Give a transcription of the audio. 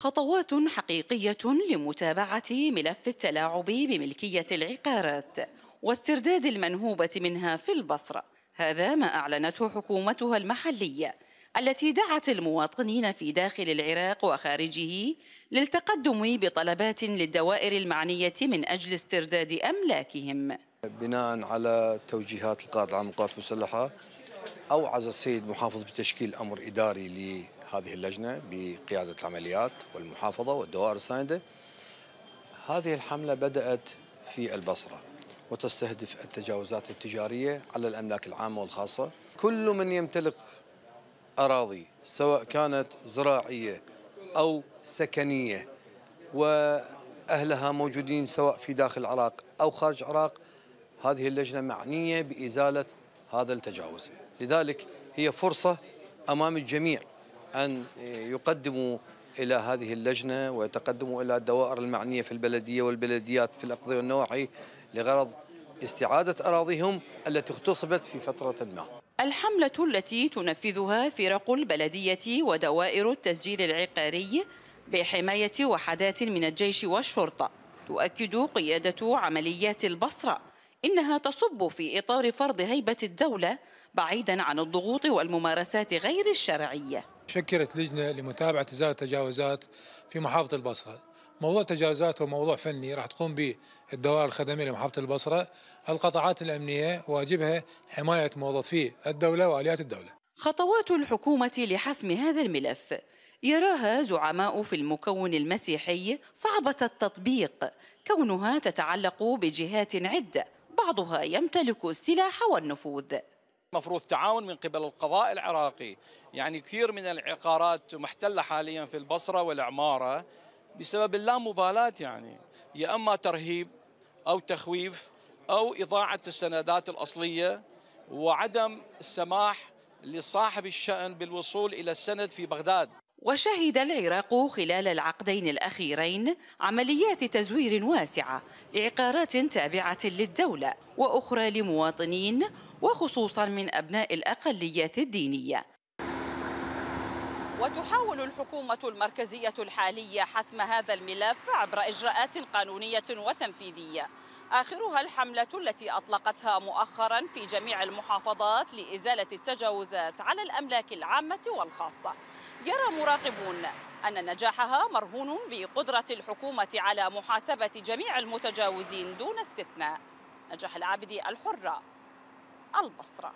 خطوات حقيقية لمتابعة ملف التلاعب بملكية العقارات واسترداد المنهوبة منها في البصرة هذا ما أعلنته حكومتها المحلية التي دعت المواطنين في داخل العراق وخارجه للتقدم بطلبات للدوائر المعنية من أجل استرداد أملاكهم بناء على توجيهات القائد العام للقوات المسلحة أوعز السيد محافظ بتشكيل أمر إداري لهذه اللجنة بقيادة العمليات والمحافظة والدوائر الساندة هذه الحملة بدأت في البصرة وتستهدف التجاوزات التجارية على الأملاك العامة والخاصة كل من يمتلك أراضي سواء كانت زراعية أو سكنية وأهلها موجودين سواء في داخل العراق أو خارج العراق هذه اللجنة معنية بإزالة هذا التجاوز لذلك هي فرصة أمام الجميع أن يقدموا إلى هذه اللجنة ويتقدموا إلى الدوائر المعنية في البلدية والبلديات في الأقضية والنواحي لغرض استعادة أراضيهم التي اغتصبت في فترة ما الحملة التي تنفذها فرق البلدية ودوائر التسجيل العقاري بحماية وحدات من الجيش والشرطة تؤكد قيادة عمليات البصرة إنها تصب في إطار فرض هيبة الدولة بعيدا عن الضغوط والممارسات غير الشرعية شكلت لجنة لمتابعة إزالة التجاوزات في محافظة البصرة موضوع التجاوزات هو موضوع فني راح تقوم به الدوائر الخدمية لمحافظة البصرة القطاعات الأمنية واجبها حماية موظفي الدولة وآليات الدولة خطوات الحكومة لحسم هذا الملف يراها زعماء في المكون المسيحي صعبة التطبيق كونها تتعلق بجهات عدة بعضها يمتلك السلاح والنفوذ مفروض تعاون من قبل القضاء العراقي يعني كثير من العقارات محتلة حاليا في البصرة والعمارة بسبب اللامبالاة يعني يا أما ترهيب أو تخويف أو إضاعة السندات الأصلية وعدم السماح لصاحب الشأن بالوصول إلى السند في بغداد وشهد العراق خلال العقدين الأخيرين عمليات تزوير واسعة لعقارات تابعة للدولة وأخرى لمواطنين وخصوصا من أبناء الأقليات الدينية وتحاول الحكومة المركزية الحالية حسم هذا الملف عبر إجراءات قانونية وتنفيذية آخرها الحملة التي أطلقتها مؤخرا في جميع المحافظات لإزالة التجاوزات على الأملاك العامة والخاصة يرى مراقبون أن نجاحها مرهون بقدرة الحكومة على محاسبة جميع المتجاوزين دون استثناء نجاح العابدي الحرة البصرة